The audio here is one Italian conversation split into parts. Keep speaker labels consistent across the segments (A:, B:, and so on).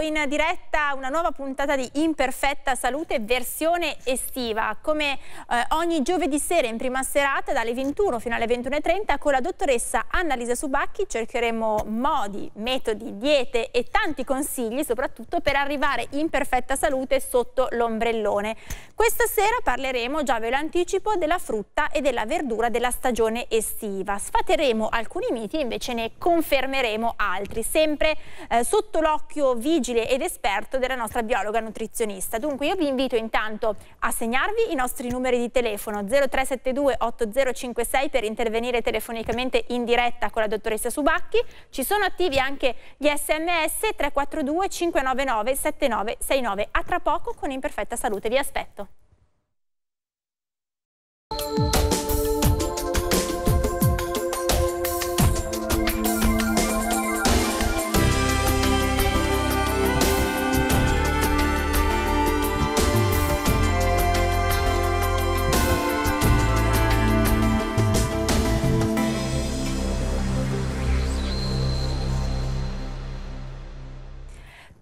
A: in diretta una nuova puntata di Imperfetta Salute versione estiva, come eh, ogni giovedì sera in prima serata dalle 21 fino alle 21.30 con la dottoressa Annalisa Subacchi cercheremo modi, metodi, diete e tanti consigli soprattutto per arrivare in perfetta salute sotto l'ombrellone. Questa sera parleremo, già ve lo anticipo, della frutta e della verdura della stagione estiva. Sfateremo alcuni miti e invece ne confermeremo altri, sempre eh, sotto l'occhio vigile vigile ed esperto della nostra biologa nutrizionista. Dunque io vi invito intanto a segnarvi i nostri numeri di telefono 0372 8056 per intervenire telefonicamente in diretta con la dottoressa Subacchi. Ci sono attivi anche gli sms 342 599 7969. A tra poco con Imperfetta Salute vi aspetto.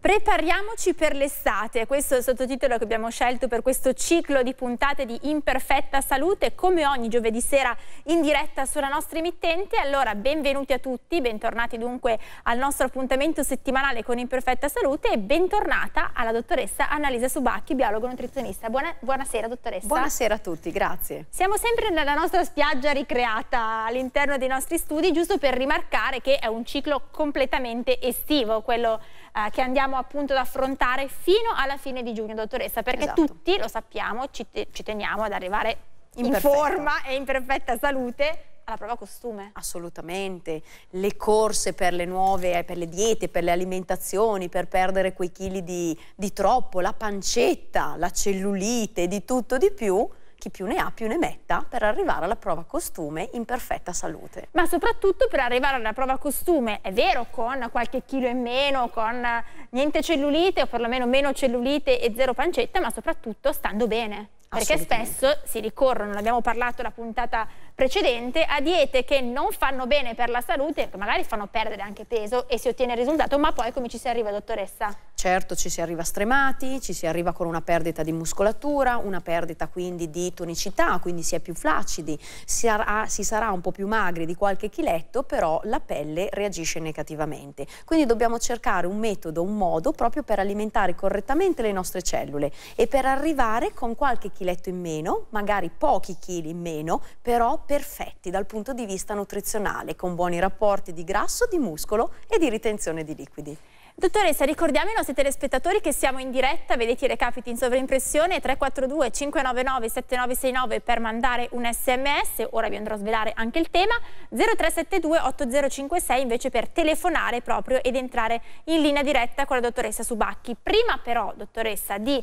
A: Prepariamoci per l'estate, questo è il sottotitolo che abbiamo scelto per questo ciclo di puntate di Imperfetta Salute, come ogni giovedì sera in diretta sulla nostra emittente. Allora, benvenuti a tutti, bentornati dunque al nostro appuntamento settimanale con Imperfetta Salute e bentornata alla dottoressa Annalisa Subacchi, biologo nutrizionista. Buona, buonasera dottoressa. Buonasera a
B: tutti, grazie.
A: Siamo sempre nella nostra spiaggia ricreata all'interno dei nostri studi, giusto per rimarcare che è un ciclo completamente estivo, quello eh, che andiamo appunto ad affrontare fino alla fine di giugno, dottoressa, perché esatto. tutti, lo sappiamo, ci, te ci teniamo ad arrivare in, in forma e in perfetta salute
B: alla prova costume. Assolutamente, le corse per le nuove, eh, per le diete, per le alimentazioni, per perdere quei chili di, di troppo, la pancetta, la cellulite, di tutto di più, chi più ne ha più ne metta per arrivare alla prova costume in perfetta salute.
A: Ma soprattutto per arrivare alla prova costume, è vero con qualche chilo in meno, con eh, niente cellulite o perlomeno meno cellulite e zero pancetta, ma soprattutto stando bene. Perché spesso si ricorrono, l'abbiamo parlato la puntata precedente a diete che non fanno bene per la salute, che magari fanno perdere anche peso e si ottiene il risultato, ma poi come ci si arriva, dottoressa?
B: Certo, ci si arriva stremati, ci si arriva con una perdita di muscolatura, una perdita quindi di tonicità, quindi si è più flaccidi, si, ha, si sarà un po' più magri di qualche chiletto, però la pelle reagisce negativamente. Quindi dobbiamo cercare un metodo, un modo proprio per alimentare correttamente le nostre cellule e per arrivare con qualche chiletto in meno, magari pochi chili in meno, però perfetti dal punto di vista nutrizionale, con buoni rapporti di grasso, di muscolo e di ritenzione di liquidi. Dottoressa, ricordiamo ai
A: nostri telespettatori che siamo in diretta, vedete i recapiti in sovrimpressione, 342 599 7969 per mandare un sms, ora vi andrò a svelare anche il tema, 0372 8056 invece per telefonare proprio ed entrare in linea diretta con la dottoressa Subacchi. Prima però, dottoressa, di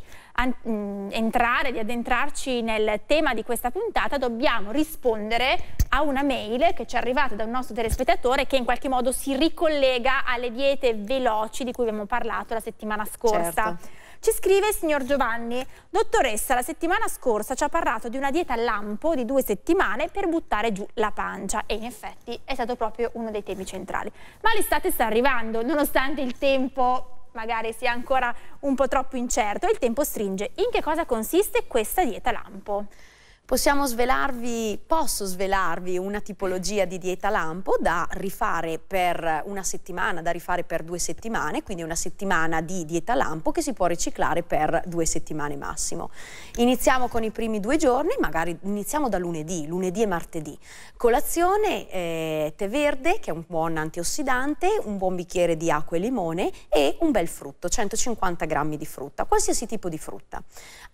A: Mm, entrare, di addentrarci nel tema di questa puntata, dobbiamo rispondere a una mail che ci è arrivata da un nostro telespettatore che in qualche modo si ricollega alle diete veloci di cui abbiamo parlato la settimana scorsa. Certo. Ci scrive il signor Giovanni, dottoressa, la settimana scorsa ci ha parlato di una dieta lampo di due settimane per buttare giù la pancia e in effetti è stato proprio uno dei temi centrali. Ma l'estate sta arrivando, nonostante il tempo magari
B: sia ancora un po' troppo incerto e il tempo stringe. In che cosa consiste questa dieta lampo? possiamo svelarvi, posso svelarvi una tipologia di dieta lampo da rifare per una settimana, da rifare per due settimane, quindi una settimana di dieta lampo che si può riciclare per due settimane massimo. Iniziamo con i primi due giorni, magari iniziamo da lunedì, lunedì e martedì. Colazione, eh, tè verde che è un buon antiossidante, un buon bicchiere di acqua e limone e un bel frutto, 150 grammi di frutta, qualsiasi tipo di frutta.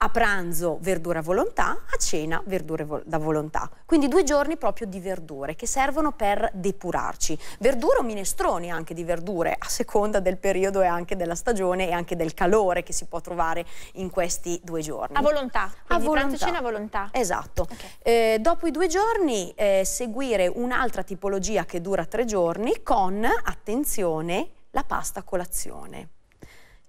B: A pranzo verdura volontà, a cena verdure vo da volontà. Quindi due giorni proprio di verdure che servono per depurarci. Verdure o minestroni anche di verdure, a seconda del periodo e anche della stagione e anche del calore che si può trovare in questi due giorni. A volontà,
A: quindi a volontà. a
B: volontà. Esatto. Okay. Eh, dopo i due giorni eh, seguire un'altra tipologia che dura tre giorni con, attenzione, la pasta colazione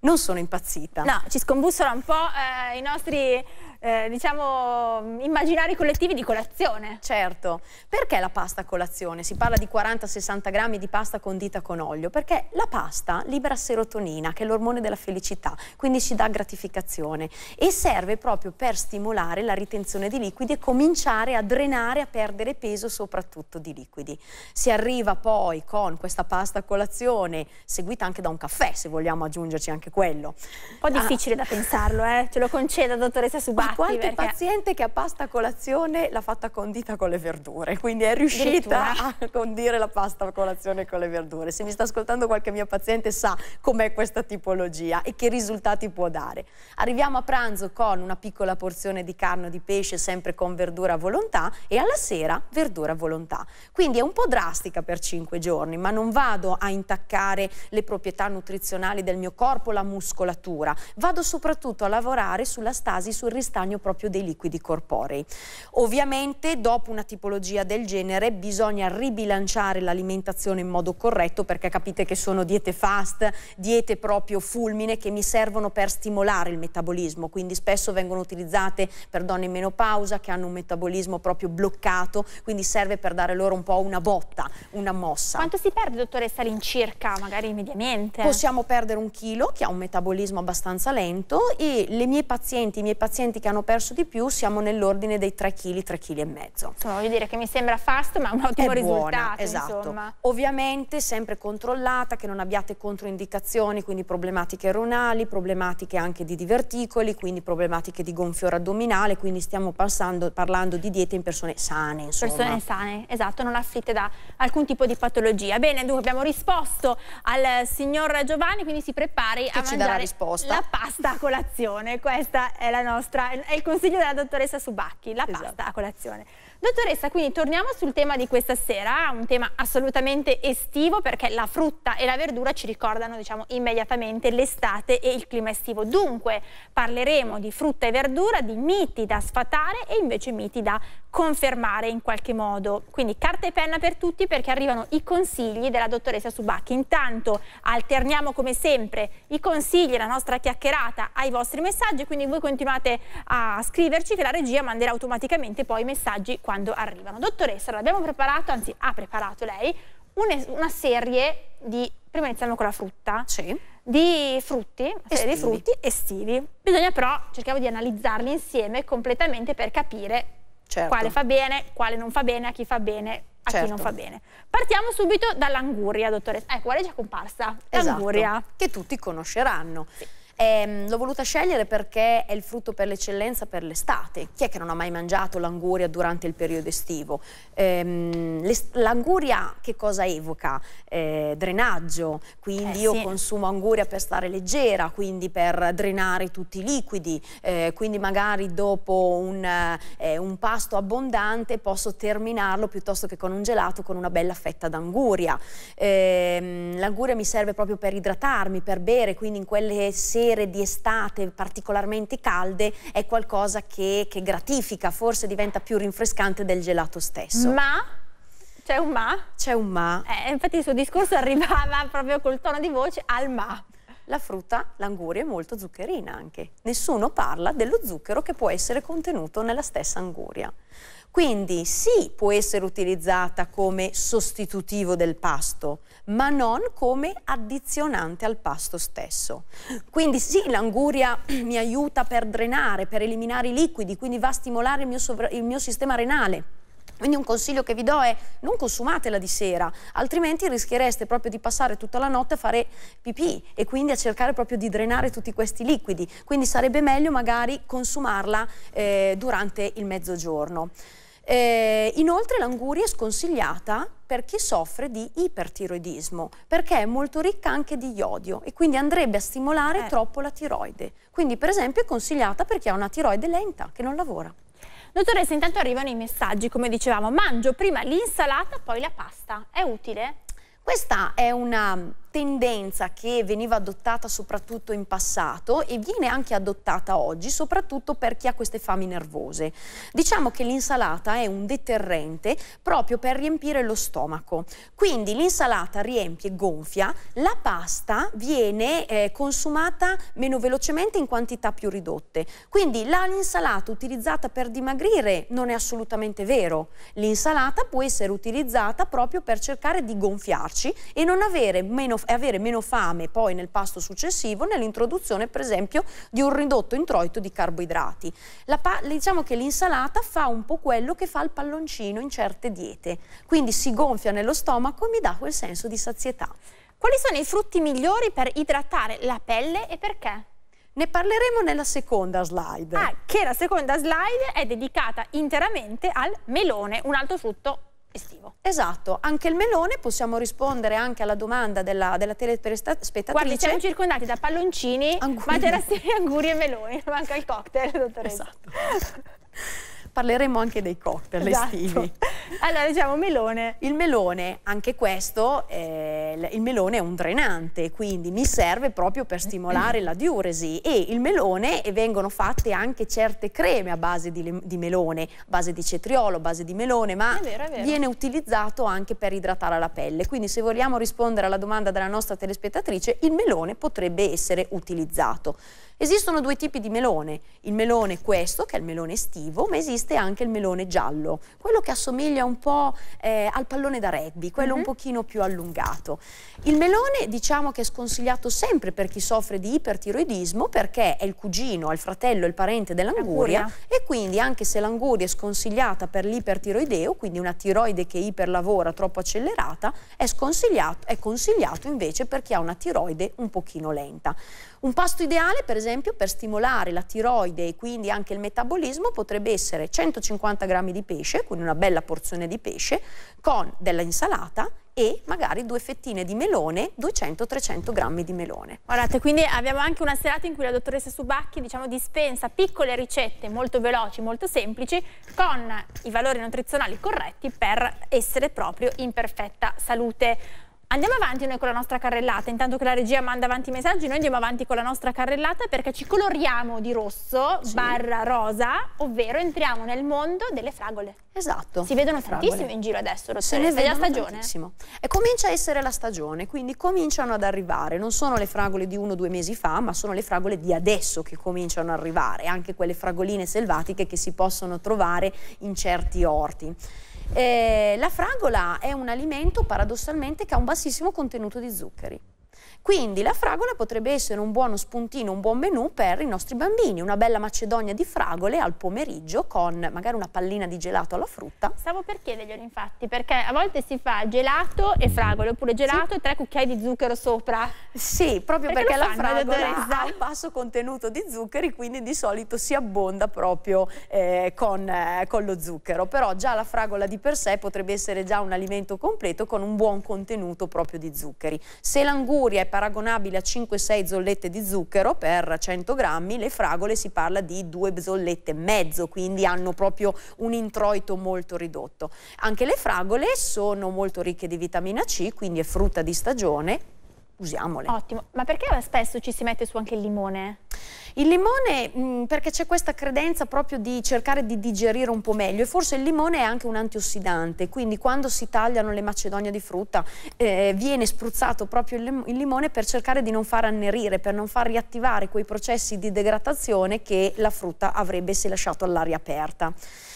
B: non sono impazzita. No,
A: ci scombussola un po' eh, i nostri eh, diciamo,
B: immaginari collettivi di colazione. Certo. Perché la pasta a colazione? Si parla di 40-60 grammi di pasta condita con olio, perché la pasta libera serotonina, che è l'ormone della felicità, quindi ci dà gratificazione e serve proprio per stimolare la ritenzione di liquidi e cominciare a drenare, a perdere peso soprattutto di liquidi. Si arriva poi con questa pasta a colazione, seguita anche da un caffè, se vogliamo aggiungerci anche quello. Un po' ah. difficile ah. da pensarlo, eh? ce lo conceda dottoressa Subacchi infatti. Qualche perché... paziente che a pasta colazione l'ha fatta condita con le verdure, quindi è riuscita a condire la pasta a colazione con le verdure. Se mi sta ascoltando qualche mia paziente sa com'è questa tipologia e che risultati può dare. Arriviamo a pranzo con una piccola porzione di carne o di pesce, sempre con verdura a volontà, e alla sera verdura a volontà. Quindi è un po' drastica per 5 giorni, ma non vado a intaccare le proprietà nutrizionali del mio corpo, la muscolatura. Vado soprattutto a lavorare sulla stasi, sul ristagno guadagno proprio dei liquidi corporei. Ovviamente dopo una tipologia del genere bisogna ribilanciare l'alimentazione in modo corretto perché capite che sono diete fast, diete proprio fulmine che mi servono per stimolare il metabolismo, quindi spesso vengono utilizzate per donne in menopausa che hanno un metabolismo proprio bloccato, quindi serve per dare loro un po' una botta, una mossa. Quanto si perde dottoressa all'incirca, magari mediamente? Possiamo perdere un chilo che ha un metabolismo abbastanza lento e le mie pazienti, i miei pazienti che hanno hanno perso di più siamo nell'ordine dei 3 kg, 3 kg e mezzo. Insomma, voglio dire che mi sembra fast ma un ottimo buona, risultato. Esatto. Insomma. Ovviamente sempre controllata, che non abbiate controindicazioni, quindi problematiche ronali, problematiche anche di diverticoli, quindi problematiche di gonfiore addominale, quindi stiamo passando, parlando di diete in persone sane. Insomma. Persone sane, esatto, non afflitte da alcun tipo
A: di patologia. Bene, dunque abbiamo risposto al signor Giovanni, quindi si prepari che a mangiare la pasta a colazione. Questa è la nostra, è il consiglio della dottoressa Subacchi, la esatto. pasta a colazione. Dottoressa, quindi torniamo sul tema di questa sera, un tema assolutamente estivo perché la frutta e la verdura ci ricordano diciamo, immediatamente l'estate e il clima estivo. Dunque parleremo di frutta e verdura, di miti da sfatare e invece miti da confermare in qualche modo. Quindi carta e penna per tutti perché arrivano i consigli della dottoressa Subacchi. Intanto alterniamo come sempre i consigli, la nostra chiacchierata ai vostri messaggi, quindi voi continuate a scriverci che la regia manderà automaticamente poi i messaggi quando arrivano. Dottoressa, l'abbiamo preparato, anzi ha preparato lei, una serie di, prima iniziamo con la frutta, sì. di frutti, serie estivi. di frutti estivi. Bisogna però, cerchiamo di analizzarli insieme completamente per capire Certo. Quale fa bene, quale non fa bene, a chi fa bene, a certo. chi non fa certo. bene. Partiamo
B: subito dall'anguria, dottoressa.
A: Ecco, qual è già comparsa?
B: Esatto. L'anguria. Esatto, che tutti conosceranno. Sì. Eh, L'ho voluta scegliere perché è il frutto per l'eccellenza per l'estate. Chi è che non ha mai mangiato l'anguria durante il periodo estivo? Eh, l'anguria che cosa evoca? Eh, drenaggio, quindi eh, io sì. consumo anguria per stare leggera, quindi per drenare tutti i liquidi, eh, quindi magari dopo un, eh, un pasto abbondante posso terminarlo piuttosto che con un gelato con una bella fetta d'anguria. Ehm, l'anguria mi serve proprio per idratarmi, per bere, quindi in quelle sere sere di estate particolarmente calde è qualcosa che, che gratifica, forse diventa più rinfrescante del gelato stesso. Ma... C'è un ma? C'è un ma. Eh, infatti il suo discorso arrivava proprio col tono di voce al ma. La frutta, l'anguria è molto zuccherina anche. Nessuno parla dello zucchero che può essere contenuto nella stessa anguria. Quindi sì, può essere utilizzata come sostitutivo del pasto, ma non come addizionante al pasto stesso. Quindi sì, l'anguria mi aiuta per drenare, per eliminare i liquidi, quindi va a stimolare il mio, il mio sistema renale. Quindi un consiglio che vi do è non consumatela di sera, altrimenti rischiereste proprio di passare tutta la notte a fare pipì e quindi a cercare proprio di drenare tutti questi liquidi. Quindi sarebbe meglio magari consumarla eh, durante il mezzogiorno. Eh, inoltre l'anguria è sconsigliata per chi soffre di ipertiroidismo, perché è molto ricca anche di iodio e quindi andrebbe a stimolare eh. troppo la tiroide. Quindi per esempio è consigliata per chi ha una tiroide lenta che non lavora.
A: Dottoressa, intanto arrivano i messaggi, come dicevamo, mangio prima l'insalata, poi la pasta. È utile?
B: Questa è una tendenza che veniva adottata soprattutto in passato e viene anche adottata oggi soprattutto per chi ha queste fami nervose. Diciamo che l'insalata è un deterrente proprio per riempire lo stomaco. Quindi l'insalata riempie, gonfia, la pasta viene eh, consumata meno velocemente in quantità più ridotte. Quindi l'insalata utilizzata per dimagrire non è assolutamente vero. L'insalata può essere utilizzata proprio per cercare di gonfiarci e non avere meno e avere meno fame poi nel pasto successivo nell'introduzione per esempio di un ridotto introito di carboidrati. diciamo che l'insalata fa un po' quello che fa il palloncino in certe diete, quindi si gonfia nello stomaco e mi dà quel senso di sazietà. Quali sono i frutti migliori per idratare la pelle e perché? Ne parleremo nella seconda slide. Ah, che la seconda slide è dedicata
A: interamente al melone, un altro frutto
B: estivo. Esatto, anche il melone, possiamo rispondere anche alla domanda della, della telespettatrice. Guardi, siamo circondati da palloncini, anguri. materassini, anguri e meloni, manca il cocktail, dottoressa. Esatto parleremo anche dei cocktail esatto. estivi. Allora, diciamo melone. Il melone, anche questo, eh, il melone è un drenante, quindi mi serve proprio per stimolare la diuresi e il melone e vengono fatte anche certe creme a base di, di melone, base di cetriolo, base di melone, ma è vero, è vero. viene utilizzato anche per idratare la pelle. Quindi se vogliamo rispondere alla domanda della nostra telespettatrice, il melone potrebbe essere utilizzato. Esistono due tipi di melone, il melone questo, che è il melone estivo, ma esiste esiste anche il melone giallo, quello che assomiglia un po' eh, al pallone da rugby, quello mm -hmm. un mhm. pochino più allungato. Il melone diciamo che è sconsigliato sempre per chi soffre di ipertiroidismo perché è il cugino, è il fratello, è il parente dell'anguria e quindi anche se l'anguria è sconsigliata per l'ipertiroideo, quindi una tiroide che iperlavora troppo accelerata, è, è consigliato invece per chi ha una tiroide un pochino lenta. Un pasto ideale, per esempio, per stimolare la tiroide e quindi anche il metabolismo potrebbe essere 150 g di pesce, quindi una bella porzione di pesce, con della insalata e magari due fettine di melone, 200-300 grammi di melone.
A: Guardate, quindi abbiamo anche una serata in cui la dottoressa Subacchi diciamo, dispensa piccole ricette molto veloci, molto semplici, con i valori nutrizionali corretti per essere proprio in perfetta salute. Andiamo avanti noi con la nostra carrellata, intanto che la regia manda avanti i messaggi, noi andiamo avanti con la nostra carrellata perché ci coloriamo di rosso sì. barra rosa, ovvero entriamo nel mondo delle fragole. Esatto.
B: Si vedono fragole. tantissime in
A: giro adesso, se ne vedono stagione. tantissimo.
B: E comincia a essere la stagione, quindi cominciano ad arrivare, non sono le fragole di uno o due mesi fa, ma sono le fragole di adesso che cominciano ad arrivare, anche quelle fragoline selvatiche che si possono trovare in certi orti. Eh, la fragola è un alimento paradossalmente che ha un bassissimo contenuto di zuccheri. Quindi la fragola potrebbe essere un buono spuntino, un buon menù per i nostri bambini, una bella macedonia di fragole al pomeriggio con magari una pallina di gelato alla frutta.
A: Stavo per chiederglielo infatti, perché a volte si fa gelato e
B: fragole, oppure gelato sì. e tre cucchiai di zucchero sopra. Sì, proprio perché, perché la fragola ha un basso contenuto di zuccheri, quindi di solito si abbonda proprio eh, con, eh, con lo zucchero. Però già la fragola di per sé potrebbe essere già un alimento completo con un buon contenuto proprio di zuccheri. Se l'anguria è paragonabile a 5-6 zollette di zucchero per 100 grammi, le fragole si parla di 2 zollette e mezzo, quindi hanno proprio un introito molto ridotto. Anche le fragole sono molto ricche di vitamina C, quindi è frutta di stagione, usiamole. Ottimo, ma perché spesso ci si mette su anche il limone? Il limone mh, mm, perché c'è questa credenza proprio di cercare di digerire un po' meglio e forse il limone è anche un antiossidante, quindi quando si tagliano le macedonie di frutta eh, viene spruzzato proprio il limone per cercare di non far annerire, per non far riattivare quei processi di degradazione che la frutta avrebbe se lasciato all'aria aperta.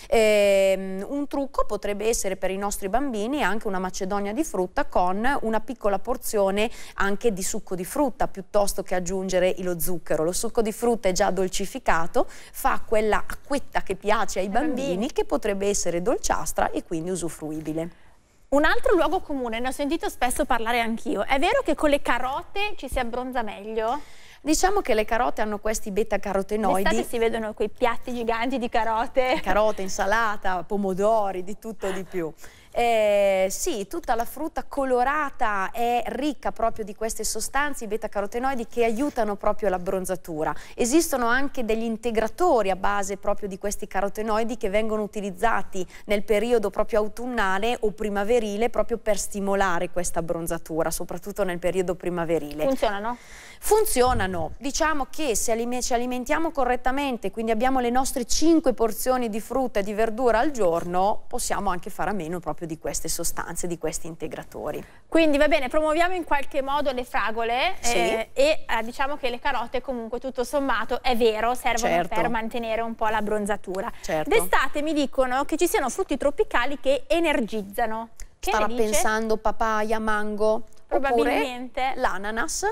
B: Eh, un trucco potrebbe essere per i nostri bambini anche una macedonia di frutta con una piccola porzione anche di succo di frutta piuttosto che aggiungere lo zucchero. Lo succo di frutta è già dolcificato, fa quella acquetta che piace ai bambini, bambini che potrebbe essere dolciastra e quindi usufruibile.
A: Un altro luogo comune, ne ho sentito spesso parlare anch'io, è vero che con le carote ci si abbronza meglio? Diciamo che
B: le carote hanno questi beta-carotenoidi. L'estate si vedono quei piatti giganti di carote. Carote, insalata, pomodori, di tutto di più. Eh, sì, tutta la frutta colorata è ricca proprio di queste sostanze, i beta-carotenoidi, che aiutano proprio l'abbronzatura. Esistono anche degli integratori a base proprio di questi carotenoidi che vengono utilizzati nel periodo proprio autunnale o primaverile proprio per stimolare questa abbronzatura, soprattutto nel periodo primaverile. Funzionano? Funzionano. Diciamo che se ci alimentiamo correttamente, quindi abbiamo le nostre 5 porzioni di frutta e di verdura al giorno, possiamo anche fare a meno proprio esempio di queste sostanze, di questi integratori.
A: Quindi va bene, promuoviamo in qualche modo le fragole sì. eh, e eh, diciamo che le carote comunque tutto sommato è vero, servono certo. per mantenere un po' la bronzatura. Certo. D'estate mi dicono che ci siano frutti tropicali che energizzano. Che Stava pensando papaya, mango, probabilmente l'ananas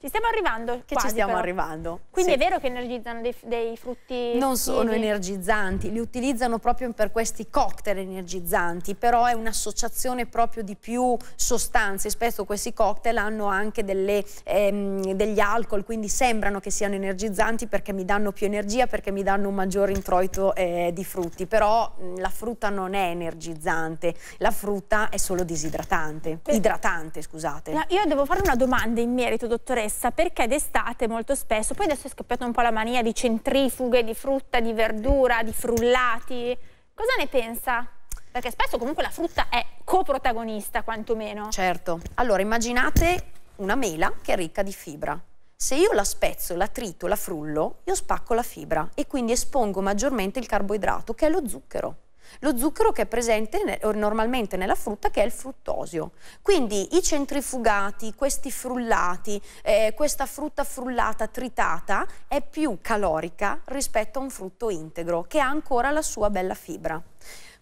A: ci stiamo arrivando. Che ci stiamo però. arrivando. Quindi sì. è vero che energizzano dei, dei frutti? Non sono
B: energizzanti, li utilizzano proprio per questi cocktail energizzanti, però è un'associazione proprio di più sostanze. Spesso questi cocktail hanno anche delle, ehm, degli alcol, quindi sembrano che siano energizzanti perché mi danno più energia, perché mi danno un maggior introito eh, di frutti. Però mm, la frutta non è energizzante, la frutta è solo disidratante, idratante, scusate. No,
A: io devo fare una domanda in merito, dottoressa stessa perché d'estate molto spesso, poi adesso è scoppiata un po' la mania di centrifughe, di frutta, di verdura, di frullati. Cosa ne pensa? Perché spesso comunque la frutta è coprotagonista quantomeno.
B: Certo. Allora immaginate una mela che è ricca di fibra. Se io la spezzo, la trito, la frullo, io spacco la fibra e quindi espongo maggiormente il carboidrato che è lo zucchero lo zucchero che è presente normalmente nella frutta che è il fruttosio. Quindi i centrifugati, questi frullati, eh, questa frutta frullata, tritata, è più calorica rispetto a un frutto integro che ha ancora la sua bella fibra.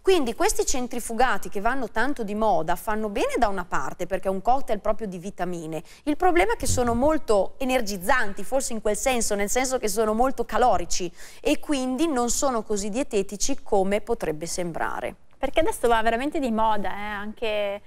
B: Quindi questi centrifugati che vanno tanto di moda fanno bene da una parte perché è un cocktail proprio di vitamine. Il problema è che sono molto energizzanti, forse in quel senso, nel senso che sono molto calorici e quindi non sono così dietetici come potrebbe sembrare.
A: Perché adesso va veramente di moda eh? anche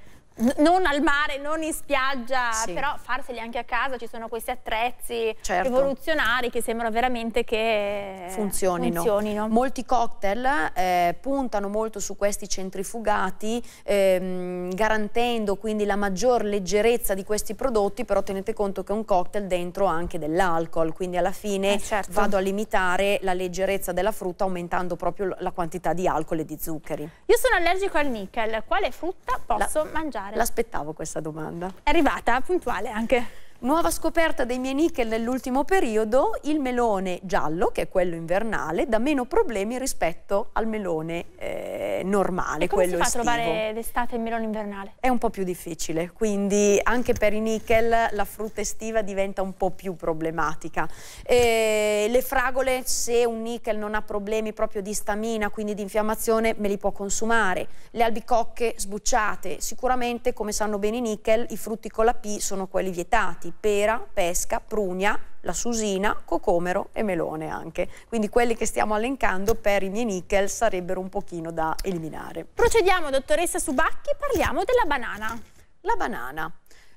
A: non al mare, non in spiaggia, sì. però farseli anche a casa, ci sono questi attrezzi certo. rivoluzionari che sembrano veramente che funzionino. funzionino.
B: Molti cocktail eh, puntano molto su questi centrifugati, ehm, garantendo quindi la maggior leggerezza di questi prodotti, però tenete conto che un cocktail dentro ha anche dell'alcol, quindi alla fine eh certo. vado a limitare la leggerezza della frutta aumentando proprio la quantità di alcol e di zuccheri.
A: Io sono allergico al nickel, quale frutta posso la... mangiare? fare?
B: L'aspettavo questa domanda. È arrivata puntuale anche. Nuova scoperta dei miei nickel nell'ultimo periodo, il melone giallo, che è quello invernale, dà meno problemi rispetto al melone eh, normale, e come quello estivo. come si fa a trovare d'estate il melone invernale? È un po' più difficile, quindi anche per i nickel la frutta estiva diventa un po' più problematica. E le fragole, se un nickel non ha problemi proprio di stamina, quindi di infiammazione, me li può consumare. Le albicocche sbucciate, sicuramente come sanno bene i nickel, i frutti con la P sono quelli vietati piantati pera, pesca, prugna, la susina, cocomero e melone anche. Quindi quelli che stiamo elencando per i miei nickel sarebbero un pochino da eliminare. Procediamo dottoressa Subacchi, parliamo della banana. La banana.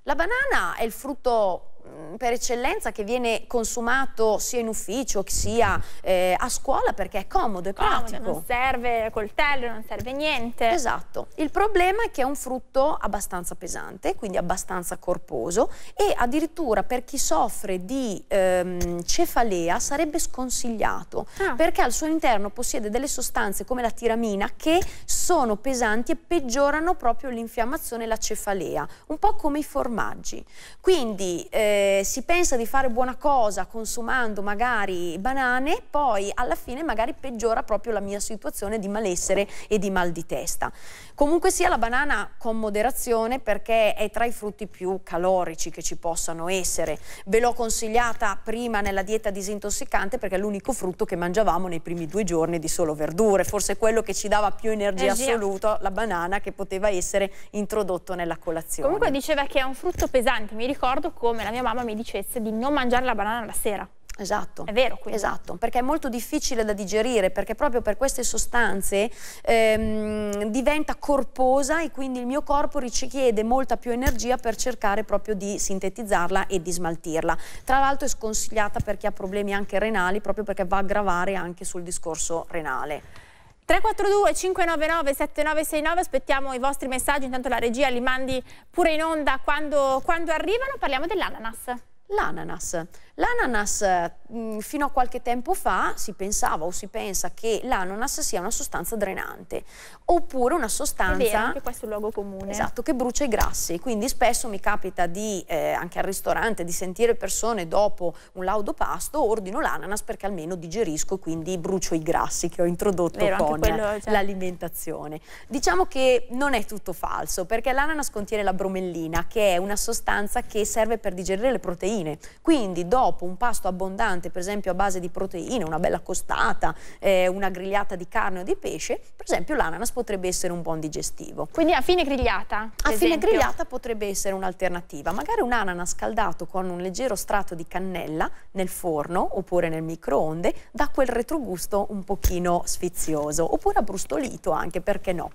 B: La banana è il frutto Mm, per eccellenza che viene consumato sia in ufficio sia eh, a scuola perché è comodo, è comodo, Non serve coltello, non serve niente. Esatto. Il problema è che è un frutto abbastanza pesante, quindi abbastanza corposo e addirittura per chi soffre di ehm, cefalea sarebbe sconsigliato ah. perché al suo interno possiede delle sostanze come la tiramina che sono pesanti e peggiorano proprio l'infiammazione e la cefalea, un po' come i formaggi. Quindi eh, eh, si pensa di fare buona cosa consumando magari banane, poi alla fine magari peggiora proprio la mia situazione di malessere e di mal di testa. Comunque sia la banana con moderazione perché è tra i frutti più calorici che ci possano essere. Ve l'ho consigliata prima nella dieta disintossicante perché è l'unico frutto che mangiavamo nei primi due giorni di solo verdure, forse quello che ci dava più energia, energia. assoluta, la banana che poteva essere introdotto nella colazione. Comunque
A: diceva che è un frutto pesante, mi ricordo come la mia mia mamma mi dicesse di non mangiare la banana la sera.
B: Esatto. È vero, quindi. Esatto, perché è molto difficile da digerire, perché proprio per queste sostanze ehm, diventa corposa e quindi il mio corpo richiede molta più energia per cercare proprio di sintetizzarla e di smaltirla. Tra l'altro è sconsigliata per chi ha problemi anche renali, proprio perché va a gravare anche sul discorso renale.
A: 342 599 7969 aspettiamo i vostri messaggi, intanto la regia li mandi pure in
B: onda quando, quando arrivano, parliamo dell'ananas. L'ananas, L'ananas eh, mm, fino a qualche tempo fa si pensava o si pensa che l'ananas sia una sostanza drenante oppure una sostanza... È vero, anche
A: questo è un luogo comune. Esatto,
B: che brucia i grassi. Quindi spesso mi capita di, eh, anche al ristorante di sentire persone dopo un laudo pasto ordino l'ananas perché almeno digerisco e quindi brucio i grassi che ho introdotto vero, con cioè l'alimentazione. Diciamo che non è tutto falso perché l'ananas contiene la bromellina che è una sostanza che serve per digerire le proteine. Quindi dopo dopo un pasto abbondante, per esempio a base di proteine, una bella costata, eh, una grigliata di carne o di pesce, per esempio l'ananas potrebbe essere un buon digestivo. Quindi a fine grigliata? A esempio. fine grigliata potrebbe essere un'alternativa. Magari un ananas scaldato con un leggero strato di cannella nel forno oppure nel microonde dà quel retrogusto un pochino sfizioso, oppure abbrustolito anche, perché no?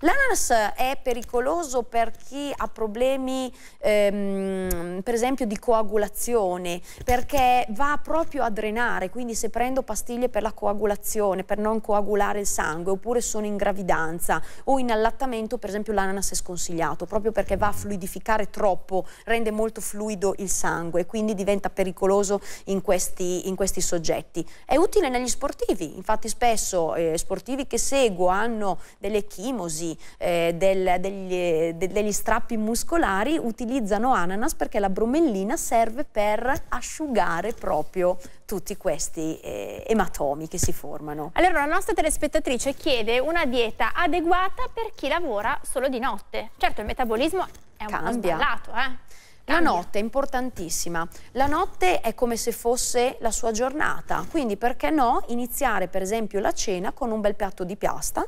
B: L'ananas è pericoloso per chi ha problemi ehm, per esempio di coagulazione perché va proprio a drenare, quindi se prendo pastiglie per la coagulazione, per non coagulare il sangue oppure sono in gravidanza o in allattamento per esempio l'ananas è sconsigliato proprio perché va a fluidificare troppo, rende molto fluido il sangue quindi diventa pericoloso in questi, in questi soggetti. È utile negli sportivi, infatti spesso eh, sportivi che seguo hanno delle chimosi disagi eh, del, degli, de, degli, strappi muscolari utilizzano ananas perché la bromellina serve per asciugare proprio tutti questi eh, ematomi che si formano.
A: Allora la nostra telespettatrice chiede una dieta adeguata per chi lavora solo di notte. Certo il metabolismo è un po' sballato
B: eh? La notte è importantissima. La notte è come se fosse la sua giornata, quindi perché no iniziare per esempio la cena con un bel piatto di piasta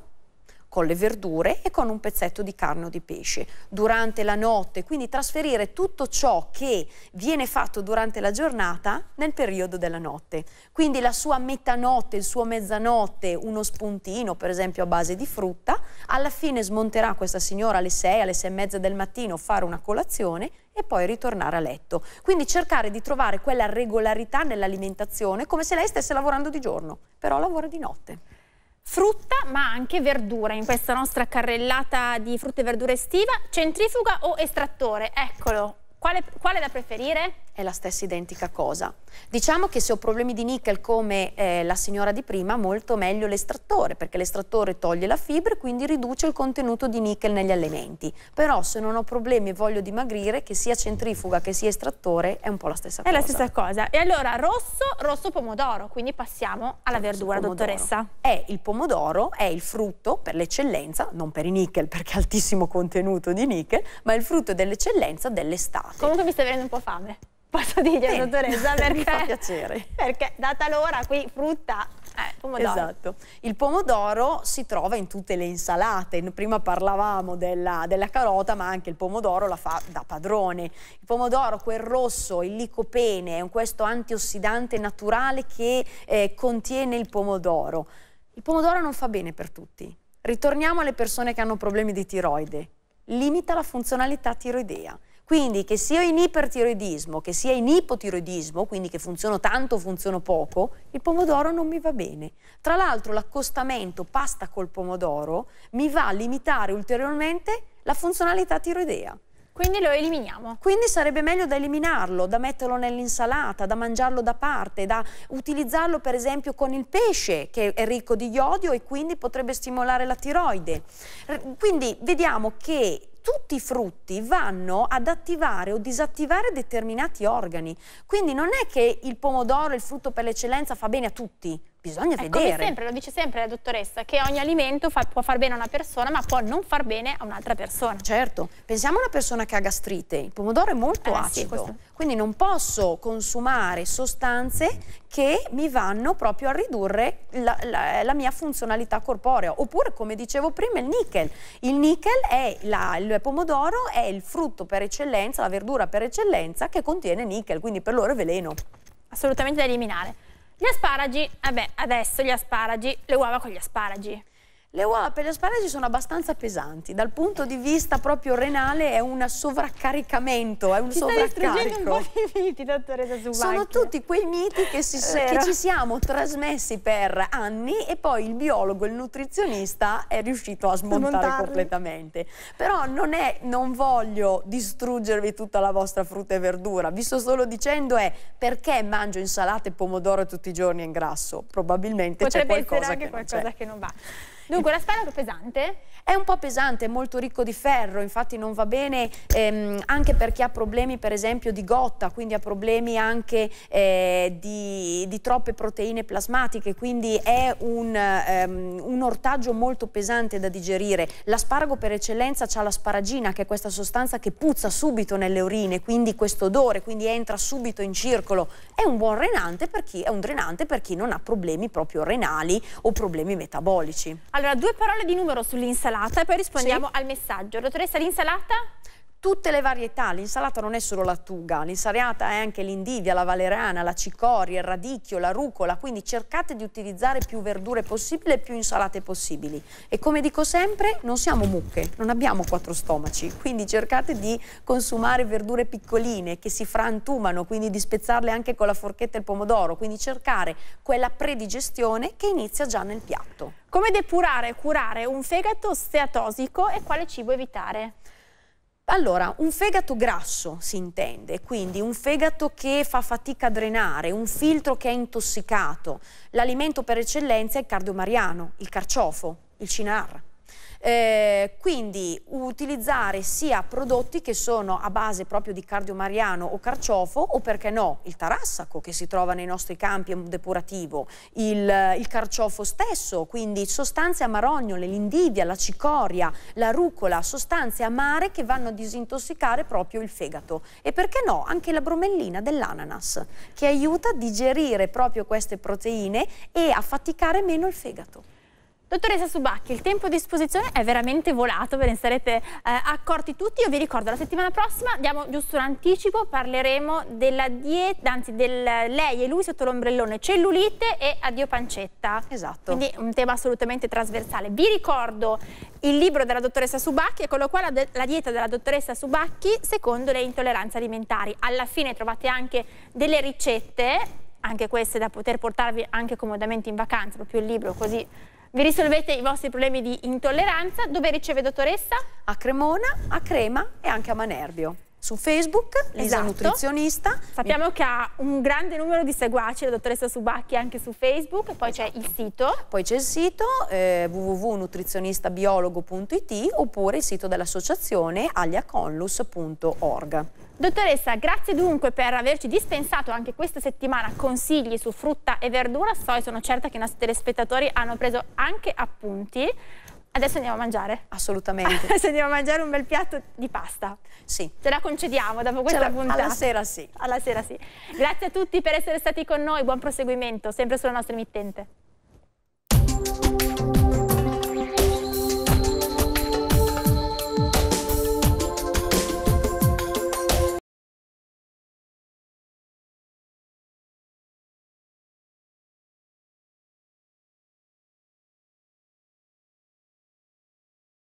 B: con le verdure e con un pezzetto di carne o di pesce. Durante la notte, quindi trasferire tutto ciò che viene fatto durante la giornata nel periodo della notte. Quindi la sua metà notte, il suo mezzanotte, uno spuntino per esempio a base di frutta, alla fine smonterà questa signora alle 6, alle 6 e mezza del mattino, fare una colazione e poi ritornare a letto. Quindi cercare di trovare quella regolarità nell'alimentazione come se lei stesse lavorando di giorno, però lavora di notte. Frutta ma
A: anche verdura in questa nostra carrellata di frutta e verdura estiva. Centrifuga o estrattore? Eccolo. Quale, quale da preferire?
B: è la stessa identica cosa. Diciamo che se ho problemi di nickel come eh, la signora di prima, molto meglio l'estrattore, perché l'estrattore toglie la fibra e quindi riduce il contenuto di nickel negli alimenti. Però se non ho problemi e voglio dimagrire, che sia centrifuga che sia estrattore, è un po' la stessa è cosa. È la stessa
A: cosa. E allora rosso, rosso pomodoro, quindi passiamo alla rosso verdura, pomodoro. dottoressa.
B: È il pomodoro, è il frutto per l'eccellenza, non per i nickel, perché ha altissimo contenuto di nickel, ma è il frutto dell'eccellenza dell'estate.
A: Comunque mi stai venendo un po' fame.
B: Posso dirgli, sì, dottoressa, perché... Mi fa piacere.
A: Perché data l'ora qui frutta eh, eh, pomodoro. Esatto.
B: Il pomodoro si trova in tutte le insalate. Prima parlavamo della, della, carota, ma anche il pomodoro la fa da padrone. Il pomodoro, quel rosso, il licopene, è questo antiossidante naturale che eh, contiene il pomodoro. Il pomodoro non fa bene per tutti. Ritorniamo alle persone che hanno problemi di tiroide. Limita la funzionalità tiroidea. Quindi che sia in ipertiroidismo, che sia in ipotiroidismo, quindi che funziono tanto o funziono poco, il pomodoro non mi va bene. Tra l'altro l'accostamento pasta col pomodoro mi va a limitare ulteriormente la funzionalità tiroidea. Quindi lo eliminiamo. Quindi sarebbe meglio da eliminarlo, da metterlo nell'insalata, da mangiarlo da parte, da utilizzarlo per esempio con il pesce che è ricco di iodio e quindi potrebbe stimolare la tiroide. Quindi vediamo che tutti i frutti vanno ad attivare o disattivare determinati organi. Quindi non è che il pomodoro, il frutto per l'eccellenza, fa bene a tutti, bisogna ecco, vedere. Sempre,
A: lo dice sempre la dottoressa, che ogni alimento fa, può far bene a una persona ma può non far bene a un'altra persona. Certo,
B: pensiamo a una persona che ha gastrite, il pomodoro è molto eh, acido, sì, quindi non posso consumare sostanze che mi vanno proprio a ridurre la, la, la, mia funzionalità corporea. Oppure, come dicevo prima, il nickel. Il nickel è la, il pomodoro, è il frutto per eccellenza, la verdura per eccellenza che contiene nickel, quindi per loro è veleno. Assolutamente da eliminare.
A: Gli asparagi, vabbè, adesso gli asparagi, le uova con gli asparagi.
B: Le uova per gli asparagi sono abbastanza pesanti, dal punto di vista proprio renale è un sovraccaricamento, è un Ti sovraccarico. un po'
A: di miti, dottoressa Subacchi. Sono
B: tutti quei miti che, si, eh, che, ci siamo trasmessi per anni e poi il biologo, il nutrizionista è riuscito a smontare Smontarli. completamente. Però non è, non voglio distruggervi tutta la vostra frutta e verdura, vi sto solo dicendo è perché mangio insalate e pomodoro tutti i giorni in grasso? Probabilmente c'è qualcosa, che, qualcosa che non va. Dunque, l'asparago è pesante? È un po' pesante, è molto ricco di ferro, infatti non va bene ehm, anche per chi ha problemi per esempio di gotta, quindi ha problemi anche eh, di, di, troppe proteine plasmatiche, quindi è un, ehm, un ortaggio molto pesante da digerire. L'asparago per eccellenza ha la sparagina, che è questa sostanza che puzza subito nelle urine, quindi questo odore, quindi entra subito in circolo. È un buon renante per chi, è un drenante per chi non ha problemi proprio renali o problemi metabolici.
A: Allora, due parole di numero sull'insalata e poi rispondiamo sì. al messaggio. Dottoressa, l'insalata?
B: tutte le varietà, l'insalata non è solo la tuga, l'insalata è anche l'indivia, la valerana, la cicoria, il radicchio, la rucola, quindi cercate di utilizzare più verdure possibile e più insalate possibili. E come dico sempre, non siamo mucche, non abbiamo quattro stomaci, quindi cercate di consumare verdure piccoline che si frantumano, quindi di spezzarle anche con la forchetta e il pomodoro, quindi cercare quella predigestione che inizia già nel piatto. Come depurare e curare
A: un fegato steatosico e quale cibo evitare?
B: Allora, un fegato grasso si intende, quindi un fegato che fa fatica a drenare, un filtro che è intossicato. L'alimento per eccellenza è il cardiomariano, il carciofo, il cinar. Eh, quindi utilizzare sia prodotti che sono a base proprio di cardiomariano o carciofo o perché no il tarassaco che si trova nei nostri campi depurativo, il, il carciofo stesso, quindi sostanze amarognole, l'indivia, la cicoria, la rucola, sostanze amare che vanno a disintossicare proprio il fegato e perché no anche la bromellina dell'ananas che aiuta a digerire proprio queste proteine e a faticare meno il fegato. Dottoressa Subacchi, il
A: tempo a disposizione è veramente volato, ve ne sarete eh, accorti tutti. Io vi ricordo, la settimana prossima, diamo giusto un anticipo, parleremo della dieta, anzi del lei e lui sotto l'ombrellone, cellulite e addio pancetta. Esatto. Quindi un tema assolutamente trasversale. Vi ricordo il libro della dottoressa Subacchi, eccolo qua, la, la dieta della dottoressa Subacchi secondo le intolleranze alimentari. Alla fine trovate anche delle ricette, anche queste da poter portarvi anche comodamente in vacanza, proprio il libro così vi risolvete i vostri problemi di intolleranza. Dove riceve dottoressa? A Cremona, a Crema e anche a Manerbio su Facebook, Lisa esatto. Nutrizionista. Sappiamo che ha un grande numero di seguaci, la dottoressa Subacchi anche su Facebook, poi esatto. c'è il esatto. sito.
B: Poi c'è il sito eh, www.nutrizionistabiologo.it oppure il sito dell'associazione agliaconlus.org.
A: Dottoressa, grazie dunque per averci dispensato anche questa settimana consigli su frutta e verdura, so e sono certa che i nostri telespettatori hanno preso anche appunti. Adesso andiamo a mangiare. Assolutamente. Adesso andiamo a mangiare un bel piatto di pasta. Sì. Ce la concediamo dopo questa la, puntata. Alla sera sì. Alla sera sì. Grazie a tutti per essere stati con noi. Buon proseguimento, sempre sulla nostra emittente.